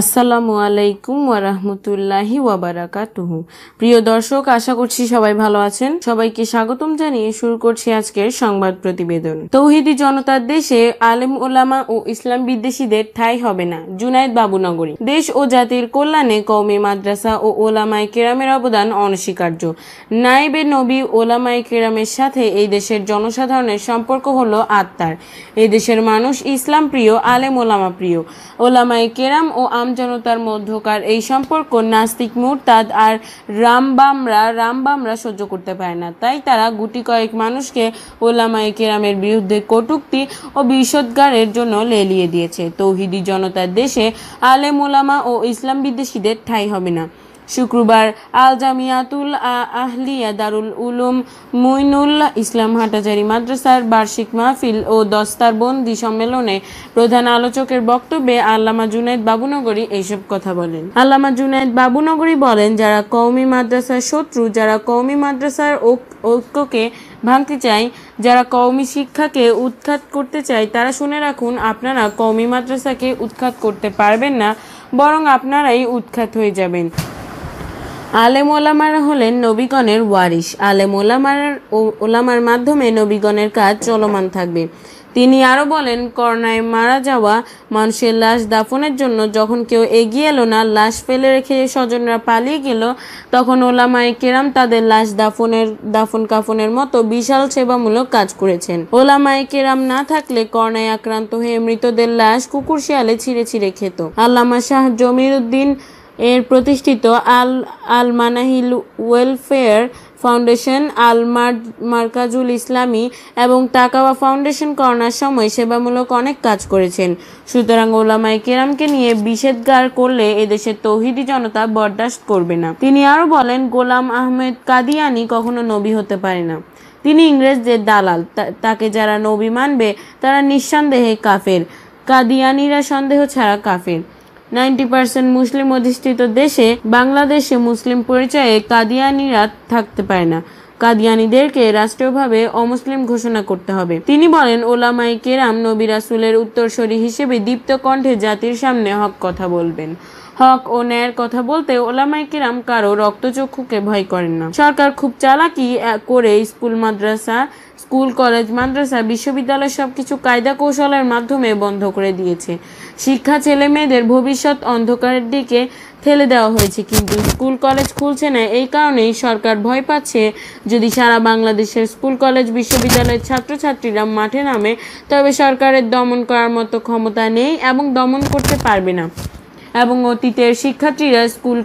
আসসালামু আলাইকুম ওয়ারাহমতুল্লাহি ওয়াবারাকাতুহু প্রিয় দর্শক আশা করছি সবাই ভালো আছেন সবাইকে স্বাগতম জানিয়ে শুরু করছি আজকের সংবাদ প্রতিবেদন তৌহিদি জনতার দেশে আলেম ওলামা ও ইসলাম বিদ্বেষীদের ঠাঁই হবে না জুনায়দ বাবুনগরী দেশ ও জাতির কল্যাণে কৌমে মাদ্রাসা ও ওলামায় কেরামের অবদান অনস্বীকার্য নাইবে নবী ওলামায় কেরামের সাথে এই দেশের জনসাধারণের সম্পর্ক হলো আত্মার এই দেশের মানুষ ইসলাম প্রিয় আলেম ওলামা প্রিয় ওলামায় কেরাম ও জনতার মধ্যকার এই সম্পর্ক নাস্তিক মুরতাদ আর রামবামরা রামবামরা সহ্য করতে পারে না তাই তারা গুটি কয়েক মানুষকে ওলামা কেরামের বিরুদ্ধে কটুক্তি ও বিষদগারের জন্য লেলিয়ে দিয়েছে তৌহিদি জনতার দেশে আলেম ওলামা ও ইসলাম বিদ্বেষীদের ঠাঁই হবে না শুক্রবার আল জামিয়াতুল আহলিয়া দারুল উলুম মুইনুল ইসলাম হাটাজারি মাদ্রাসার বার্ষিক মাহফিল ও দস্তার বন্দি সম্মেলনে প্রধান আলোচকের বক্তব্যে আল্লামা জুনাইদ বাবুনগরী এইসব কথা বলেন আল্লামা জুনাইদ বাবুনগরী বলেন যারা কৌমি মাদ্রাসার শত্রু যারা কৌমি মাদ্রাসার ঐক্যকে ভাঙতে চায় যারা কৌমি শিক্ষাকে উৎখাত করতে চায় তারা শুনে রাখুন আপনারা কৌমি মাদ্রাসাকে উৎখাত করতে পারবেন না বরং আপনারাই উৎখাত হয়ে যাবেন আলেম ওলামারা হলেন নবীগণের ওয়ারিস আলেম ওলামার ওলামার মাধ্যমে নবীগণের কাজ চলমান থাকবে তিনি আরও বলেন করোনায় মারা যাওয়া মানুষের লাশ দাফনের জন্য যখন কেউ এগিয়ে এলো না লাশ ফেলে রেখে স্বজনরা পালিয়ে গেল তখন ওলামায় কেরাম তাদের লাশ দাফনের দাফন কাফনের মতো বিশাল সেবামূলক কাজ করেছেন ওলামায় কেরাম না থাকলে করোনায় আক্রান্ত হয়ে মৃতদের লাশ কুকুর শিয়ালে ছিঁড়ে ছিঁড়ে খেত আল্লামা শাহ জমির উদ্দিন এর প্রতিষ্ঠিত আল আল মানাহিল ওয়েলফেয়ার ফাউন্ডেশন আল মার্কাজুল ইসলামী এবং টাকাওয়া ফাউন্ডেশন করোনার সময় সেবামূলক অনেক কাজ করেছেন সুতরাং ওলামাই কেরামকে নিয়ে বিষেধগার করলে এদেশের তৌহিদি জনতা বরদাস্ত করবে না তিনি আরও বলেন গোলাম আহমেদ কাদিয়ানি কখনো নবী হতে পারে না তিনি ইংরেজদের দালাল তাকে যারা নবী মানবে তারা নিঃসন্দেহে কাফের কাদিয়ানিরা সন্দেহ ছাড়া কাফের নাইনটি পার্সেন্ট মুসলিম অধিষ্ঠিত দেশে বাংলাদেশে মুসলিম পরিচয়ে কাদিয়ানিরা থাকতে পারে না কাদিয়ানিদেরকে রাষ্ট্রীয়ভাবে অমুসলিম ঘোষণা করতে হবে তিনি বলেন ওলামাই কেরাম নবী রাসুলের উত্তরসরী হিসেবে দীপ্ত কণ্ঠে জাতির সামনে হক কথা বলবেন হক ও ন্যায়ের কথা বলতে ওলামাই কিরাম কারো রক্তচক্ষুকে ভয় করেন না সরকার খুব চালাকি করে স্কুল মাদ্রাসা স্কুল কলেজ মাদ্রাসা বিশ্ববিদ্যালয় সব কিছু কায়দা কৌশলের মাধ্যমে বন্ধ করে দিয়েছে শিক্ষা ছেলে মেয়েদের ভবিষ্যৎ অন্ধকারের দিকে ঠেলে দেওয়া হয়েছে কিন্তু স্কুল কলেজ খুলছে না এই কারণেই সরকার ভয় পাচ্ছে যদি সারা বাংলাদেশের স্কুল কলেজ বিশ্ববিদ্যালয়ের ছাত্রছাত্রীরা মাঠে নামে তবে সরকারের দমন করার মতো ক্ষমতা নেই এবং দমন করতে পারবে না এবং অতীতের শিক্ষার্থীরা স্কুল